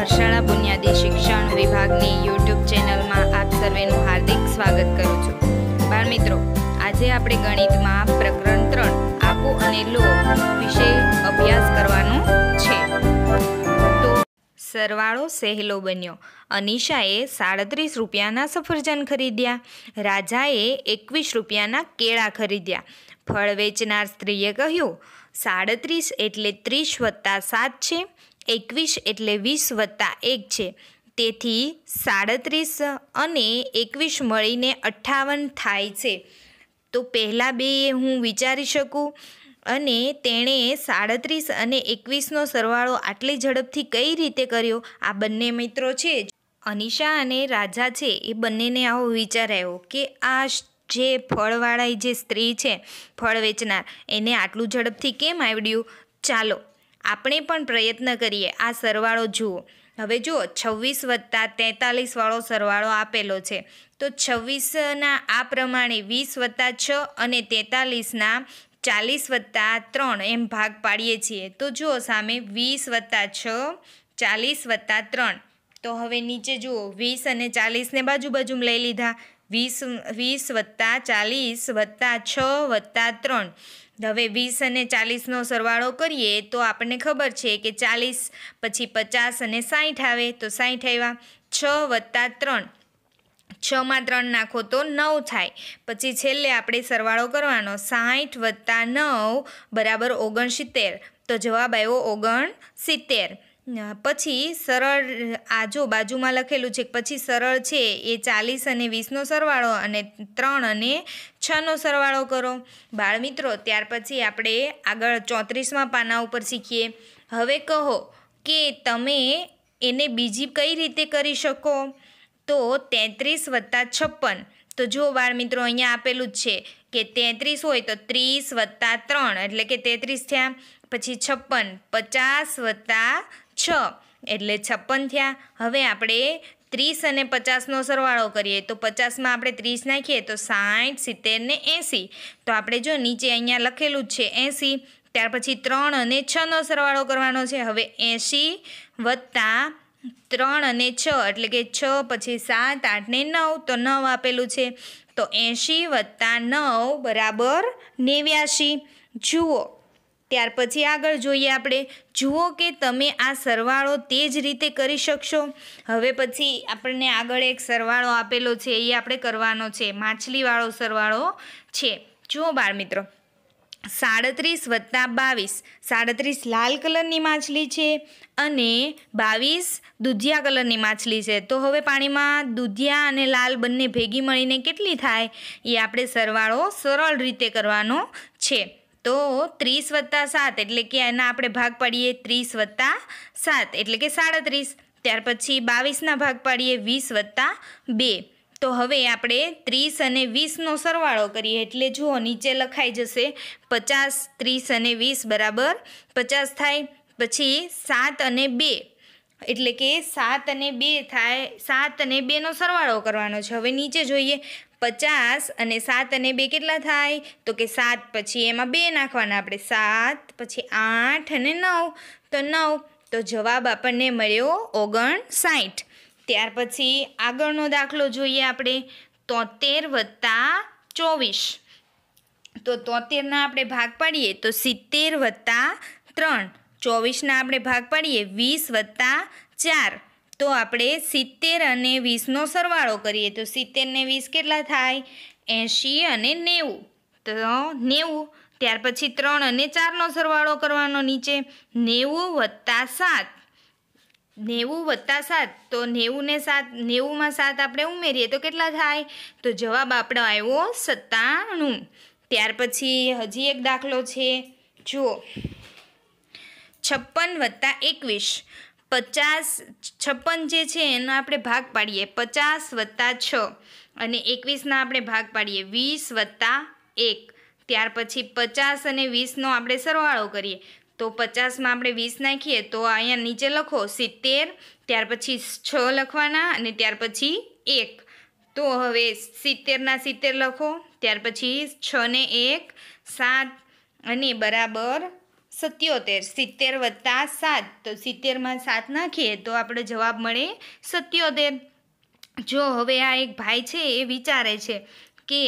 ઘરશાળા બુનિયાદી શિક્ષણ વિભાગની યુટ્યુબ ચેનલમાં આપ સર્વેનું હાર્દિક સ્વાગત કરું છું બાળ મિત્રો આજે આપણે ગણિતમાં પ્રકરણ ત્રણ આપો અને લો વિશે અભ્યાસ કરવાનો છે તો સરવાળો સહેલો બન્યો અનિશાએ સાડત્રીસ રૂપિયાના સફરજન ખરીદ્યા રાજાએ એકવીસ રૂપિયાના કેળા ખરીદ્યા ફળ વેચનાર સ્ત્રીએ કહ્યું સાડત્રીસ એટલે ત્રીસ વત્તા સાત છે એકવીસ એટલે વીસ વત્તા એક છે તેથી સાડત્રીસ અને એકવીસ મળીને અઠ્ઠાવન થાય છે તો પહેલાં બે હું વિચારી શકું અને તેણે સાડત્રીસ અને એકવીસનો સરવાળો આટલી ઝડપથી કઈ રીતે કર્યો આ બંને મિત્રો છે અનિશા અને રાજા છે એ બંનેને આવો વિચાર આવ્યો કે આ જે ફળવાળા જે સ્ત્રી છે ફળ વેચનાર એને આટલું ઝડપથી કેમ આવડ્યું ચાલો આપણે પણ પ્રયત્ન કરીએ આ સરવાળો જુઓ હવે જુઓ છવ્વીસ વત્તા તેતાલીસવાળો સરવાળો આપેલો છે તો છવ્વીસના આ પ્રમાણે વીસ વત્તા છ અને તેતાલીસના ચાલીસ વત્તા ત્રણ એમ ભાગ પાડીએ છીએ તો જુઓ સામે વીસ વત્તા છ ચાલીસ વત્તા ત્રણ તો હવે નીચે જુઓ વીસ અને ચાલીસને બાજુ બાજુ લઈ લીધા વીસ વીસ વત્તા ચાલીસ વત્તા છ વત્તા ત્રણ હવે વીસ અને ચાલીસનો સરવાળો કરીએ તો આપણને ખબર છે કે ચાલીસ પછી પચાસ અને સાઠ આવે તો સાઠ આવ્યા છ વત્તા ત્રણ છમાં ત્રણ નાખો તો નવ થાય પછી છેલ્લે આપણે સરવાળો કરવાનો સાઠ વત્તા નવ બરાબર ઓગણસિત્તેર તો જવાબ આવ્યો ઓગણ સિત્તેર પછી સરળ આજો બાજુમાં લખેલું છે પછી સરળ છે એ ચાલીસ અને વીસનો સરવાળો અને ત્રણ અને છનો સરવાળો કરો બાળમિત્રો ત્યાર પછી આપણે આગળ ચોત્રીસમાં પાના ઉપર શીખીએ હવે કહો કે તમે એને બીજી કઈ રીતે કરી શકો તો તેત્રીસ વત્તા છપ્પન તો જો બાળમિત્રો અહીંયા આપેલું જ છે કે તેત્રીસ હોય તો ત્રીસ વત્તા ત્રણ એટલે કે તેત્રીસ થયા પછી છપ્પન પચાસ વત્તા છ એટલે છપ્પન થયા હવે આપણે ત્રીસ અને પચાસનો સરવાળો કરીએ તો પચાસમાં આપણે ત્રીસ નાખીએ તો સાઠ સિત્તેર ને એંસી તો આપણે જો નીચે અહીંયા લખેલું જ છે એંસી ત્યાર પછી ત્રણ અને છનો સરવાળો કરવાનો છે હવે એંસી વત્તા ત્રણ અને છ એટલે કે છ પછી સાત આઠ ને નવ તો નવ આપેલું છે તો એંશી વત્તા નવ બરાબર નેવ્યાશી જુઓ ત્યાર પછી આગળ જોઈએ આપણે જુઓ કે તમે આ સરવાળો તે જ રીતે કરી શકશો હવે પછી આપણને આગળ એક સરવાળો આપેલો છે એ આપણે કરવાનો છે માછલીવાળો સરવાળો છે જુઓ બાળમિત્રો સાડત્રીસ વત્તા બાવીસ સાડત્રીસ લાલ કલરની માછલી છે અને બાવીસ દૂધિયા કલરની માછલી છે તો હવે પાણીમાં દૂધિયા અને લાલ બંને ભેગી મળીને કેટલી થાય એ આપણે સરવાળો સરળ રીતે કરવાનો છે તો ત્રીસ વત્તા સાત એટલે કે એના આપણે ભાગ પાડીએ ત્રીસ વત્તા સાત એટલે કે સાડત્રીસ ત્યાર પછી બાવીસના ભાગ પાડીએ વીસ વત્તા બે તો હવે આપણે ત્રીસ અને વીસનો સરવાળો કરીએ એટલે જુઓ નીચે લખાઈ જશે પચાસ ત્રીસ અને વીસ બરાબર પચાસ થાય પછી સાત અને બે એટલે કે સાત અને બે થાય સાત અને બેનો સરવાળો કરવાનો છે હવે નીચે જોઈએ પચાસ અને સાત અને બે કેટલા થાય તો કે સાત પછી એમાં બે નાખવાના આપણે સાત પછી આઠ અને નવ તો નવ તો જવાબ આપણને મળ્યો ઓગણ સાઠ ત્યાર પછી આગળનો દાખલો જોઈએ આપણે તોતેર વત્તા ચોવીસ તો તોતેરના આપણે ભાગ પાડીએ તો સિત્તેર વત્તા ત્રણ ચોવીસના આપણે ભાગ પાડીએ વીસ વત્તા ચાર તો આપણે સિત્તેર અને વીસનો સરવાળો કરીએ તો સિત્તેરને વીસ કેટલા થાય એંશી અને નેવું તો નેવું ત્યાર પછી ત્રણ અને ચારનો સરવાળો કરવાનો નીચે નેવું વત્તા સાત નેવું વત્તા સાત તો નેવું ને સાત નેવુંમાં સાત આપણે ઉમેરીએ તો કેટલા થાય તો જવાબ આપણો આવ્યો સત્તાણું ત્યાર પછી હજી એક દાખલો છે જુઓ છપ્પન વત્તા એકવીસ પચાસ છપ્પન જે છે એનો આપણે ભાગ પાડીએ પચાસ વત્તા છ અને એકવીસના આપણે ભાગ પાડીએ વીસ વત્તા એક ત્યાર પછી પચાસ અને વીસનો આપણે સરવાળો કરીએ તો પચાસમાં આપણે વીસ નાખીએ તો અહીંયા નીચે લખો સિત્તેર ત્યાર પછી છ લખવાના અને ત્યાર પછી એક તો હવે સિત્તેરના સિત્તેર લખો ત્યાર પછી છ ને એક સાત અને બરાબર સત્યોતેર સિત્તેર વત્તા સાત તો સિત્તેરમાં સાત નાખીએ તો આપણો જવાબ મળે સત્યોતેર જો હવે આ એક ભાઈ છે એ વિચારે છે કે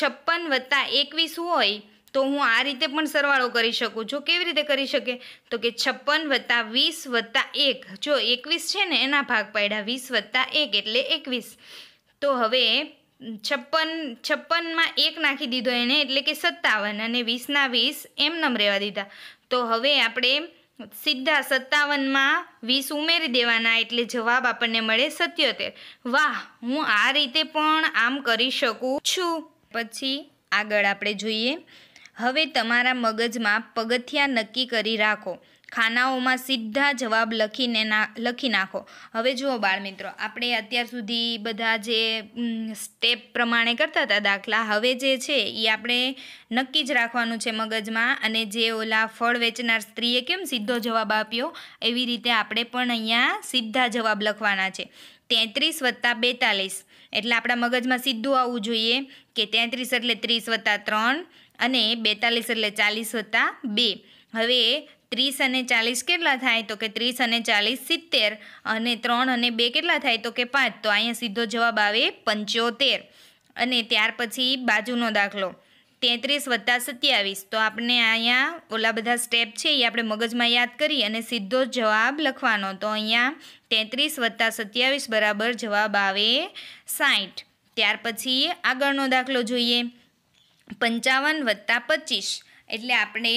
છપ્પન વત્તા એકવીસ હોય તો હું આ રીતે પણ સરવાળો કરી શકું જો કેવી રીતે કરી શકે તો કે છપ્પન વત્તા વીસ વત્તા એક જો એકવીસ છે ને એના ભાગ પાડ્યા વીસ વત્તા એક એટલે એકવીસ તો હવે છપ્પન છપ્પનમાં એક નાખી દીધો એને એટલે કે સત્તાવન અને વીસના વીસ એમ નમ રહેવા દીધા તો હવે આપણે સીધા સત્તાવનમાં વીસ ઉમેરી દેવાના એટલે જવાબ આપણને મળે સત્યોતેર વાહ હું આ રીતે પણ આમ કરી શકું છું પછી આગળ આપણે જોઈએ હવે તમારા મગજમાં પગથિયા નક્કી કરી રાખો ખાનાઓમાં સીધા જવાબ લખીને ના લખી નાખો હવે જુઓ બાળમિત્રો આપણે અત્યાર સુધી બધા જે સ્ટેપ પ્રમાણે કરતા હતા દાખલા હવે જે છે એ આપણે નક્કી જ રાખવાનું છે મગજમાં અને જે ઓલા ફળ વેચનાર સ્ત્રીએ કેમ સીધો જવાબ આપ્યો એવી રીતે આપણે પણ અહીંયા સીધા જવાબ લખવાના છે તેત્રીસ વત્તા બેતાલીસ એટલે આપણા મગજમાં સીધું આવવું જોઈએ કે તેત્રીસ એટલે ત્રીસ વત્તા ત્રણ અને બેતાલીસ એટલે ચાલીસ વત્તા બે હવે ત્રીસ અને ચાલીસ કેટલા થાય તો કે ત્રીસ અને ચાલીસ સિત્તેર અને ત્રણ અને બે કેટલા થાય તો કે પાંચ તો અહીંયા સીધો જવાબ આવે પંચોતેર અને ત્યાર પછી બાજુનો દાખલો તેત્રીસ વત્તા સત્યાવીસ તો આપણે અહીંયા ઓલા બધા સ્ટેપ છે એ આપણે મગજમાં યાદ કરી અને સીધો જવાબ લખવાનો તો અહીંયા તેત્રીસ વત્તા સત્યાવીસ બરાબર જવાબ આવે સાઠ ત્યાર પછી આગળનો દાખલો જોઈએ પંચાવન વત્તા પચીસ એટલે આપણે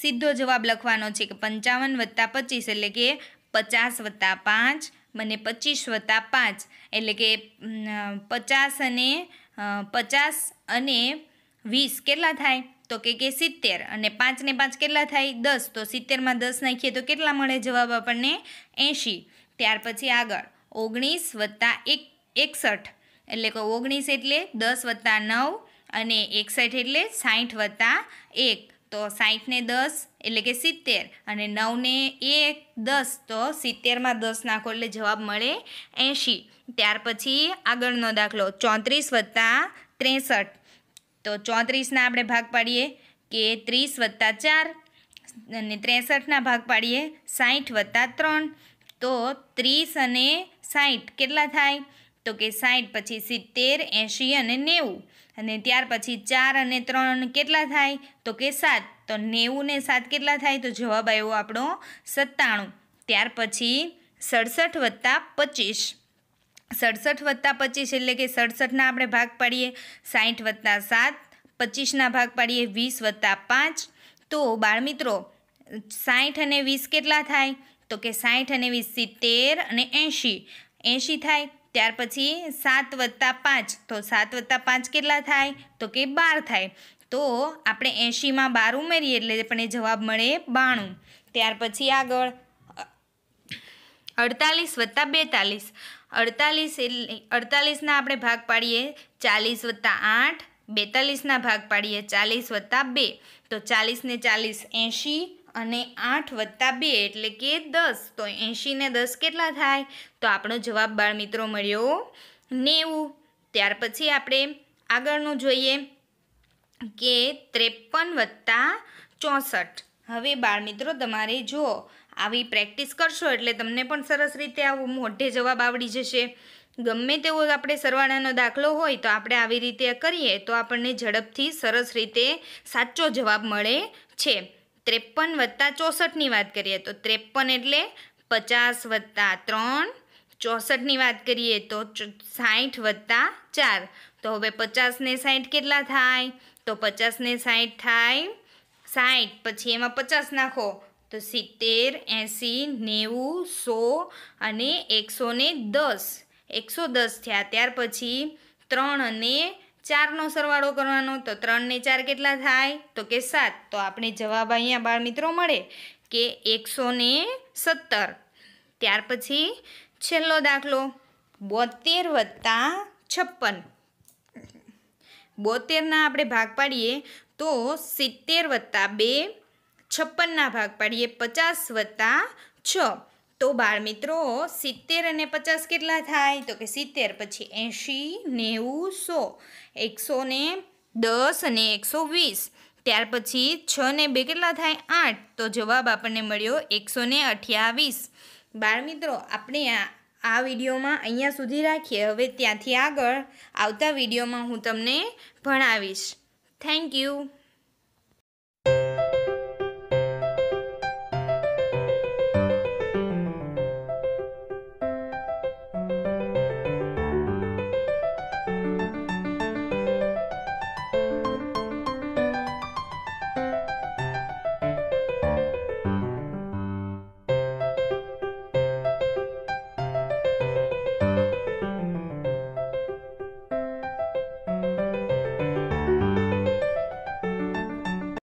સીધો જવાબ લખવાનો છે કે પંચાવન વત્તા પચીસ એટલે કે પચાસ વત્તા પાંચ મને પચીસ વત્તા પાંચ એટલે કે પચાસ અને પચાસ અને વીસ કેટલા થાય તો કે કે સિત્તેર અને પાંચને પાંચ કેટલા થાય દસ તો સિત્તેરમાં દસ નાખીએ તો કેટલા મળે જવાબ આપણને એંશી ત્યાર પછી આગળ ઓગણીસ વત્તા એક એકસઠ એટલે કે ઓગણીસ એટલે દસ વત્તા નવ અને એકસઠ એટલે સાઠ વત્તા એક તો સાઠને દસ એટલે કે સિત્તેર અને નવને એક દસ તો સિત્તેરમાં દસ નાખો એટલે જવાબ મળે એંશી ત્યાર પછી આગળનો દાખલો ચોત્રીસ વત્તા ત્રેસઠ તો ચોત્રીસના આપણે ભાગ પાડીએ કે ત્રીસ વત્તા ચાર અને ત્રેસઠના ભાગ પાડીએ સાઠ વત્તા ત્રણ તો ત્રીસ અને સાઠ કેટલા થાય તો કે સાઠ પછી સિત્તેર એંશી અને નેવું અને ત્યાર પછી ચાર અને ત્રણ કેટલા થાય તો કે સાત તો નેવું ને સાત કેટલા થાય તો જવાબ આવ્યો આપણો સત્તાણું ત્યાર પછી સડસઠ વત્તા પચીસ સડસઠ વત્તા પચીસ એટલે કે સડસઠના આપણે ભાગ પાડીએ સાઠ વત્તા સાત પચીસના ભાગ પાડીએ વીસ વત્તા પાંચ તો બાળમિત્રો સાઠ અને વીસ કેટલા થાય તો કે સાઠ અને વીસ સિત્તેર અને એંશી એંશી થાય ત્યાર પછી સાત વત્તા પાંચ તો સાત વત્તા પાંચ કેટલા થાય તો કે બાર થાય તો આપણે એંશીમાં બાર ઉમેરીએ એટલે આપણને જવાબ મળે બાણું ત્યાર પછી આગળ અડતાલીસ વત્તા બેતાલીસ અડતાલીસ એટલે અડતાલીસના આપણે ભાગ પાડીએ ચાલીસ વત્તા આઠ બેતાલીસના ભાગ પાડીએ ચાલીસ વત્તા બે તો ચાલીસને ચાલીસ એંશી અને આઠ વત્તા બે એટલે કે દસ તો એંશીને દસ કેટલા થાય તો આપણો જવાબ બાળ મિત્રો મળ્યો નેવું ત્યાર પછી આપણે આગળનું જોઈએ કે ત્રેપન વત્તા ચોસઠ હવે બાળ મિત્રો તમારે જો આવી પ્રેક્ટિસ કરશો એટલે તમને પણ સરસ રીતે આવું મોઢે જવાબ આવડી જશે ગમે તેવો આપણે સરવાળાનો દાખલો હોય તો આપણે આવી રીતે કરીએ તો આપણને ઝડપથી સરસ રીતે સાચો જવાબ મળે છે ત્રેપન વત્તા ચોસઠની વાત કરીએ તો ત્રેપન એટલે પચાસ વત્તા ત્રણ ચોસઠની વાત કરીએ તો સાઠ વત્તા ચાર તો હવે પચાસને સાઠ કેટલા થાય તો પચાસને સાઠ થાય સાઠ પછી એમાં પચાસ નાખો તો સિત્તેર એંસી નેવું સો અને એકસો દસ એકસો દસ થયા ત્યાર પછી ત્રણ અને ચારનો સરવાળો કરવાનો તો ત્રણને ચાર કેટલા થાય તો કે સાત તો આપણે જવાબ અહીંયા બાળ મિત્રો મળે કે એકસો સત્તર ત્યાર પછી છેલ્લો દાખલો બોતેર વત્તા છપ્પન બોતેરના આપણે ભાગ પાડીએ તો સિત્તેર વત્તા બે છપ્પનના ભાગ પાડીએ પચાસ વત્તા છ તો બાળમિત્રો સિત્તેર અને પચાસ કેટલા થાય તો કે સિત્તેર પછી એંશી નેવું સો એકસો ને દસ અને એકસો વીસ ત્યાર પછી છ ને બે કેટલા થાય આઠ તો જવાબ આપણને મળ્યો એકસો ને અઠ્યાવીસ બાળમિત્રો આપણે આ વિડીયોમાં અહીંયા સુધી રાખીએ હવે ત્યાંથી આગળ આવતા વિડીયોમાં હું તમને ભણાવીશ થેન્ક યુ